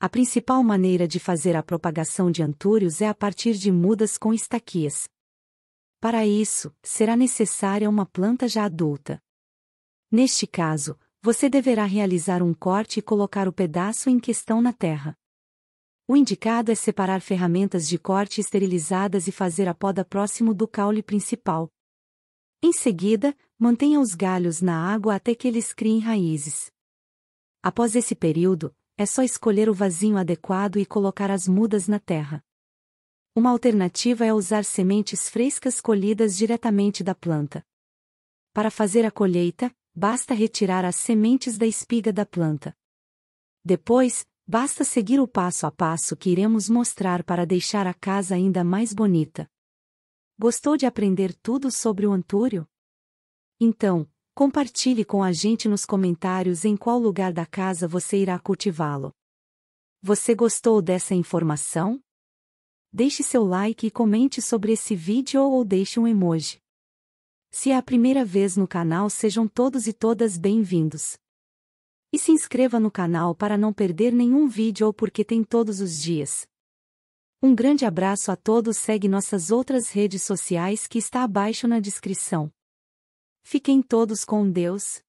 A principal maneira de fazer a propagação de antúrios é a partir de mudas com estaquias. Para isso, será necessária uma planta já adulta. Neste caso, você deverá realizar um corte e colocar o pedaço em questão na terra. O indicado é separar ferramentas de corte esterilizadas e fazer a poda próximo do caule principal. Em seguida, mantenha os galhos na água até que eles criem raízes. Após esse período, é só escolher o vasinho adequado e colocar as mudas na terra. Uma alternativa é usar sementes frescas colhidas diretamente da planta. Para fazer a colheita, basta retirar as sementes da espiga da planta. Depois, basta seguir o passo a passo que iremos mostrar para deixar a casa ainda mais bonita. Gostou de aprender tudo sobre o antúrio? Então, Compartilhe com a gente nos comentários em qual lugar da casa você irá cultivá-lo. Você gostou dessa informação? Deixe seu like e comente sobre esse vídeo ou deixe um emoji. Se é a primeira vez no canal, sejam todos e todas bem-vindos. E se inscreva no canal para não perder nenhum vídeo ou porque tem todos os dias. Um grande abraço a todos, segue nossas outras redes sociais que está abaixo na descrição. Fiquem todos com Deus.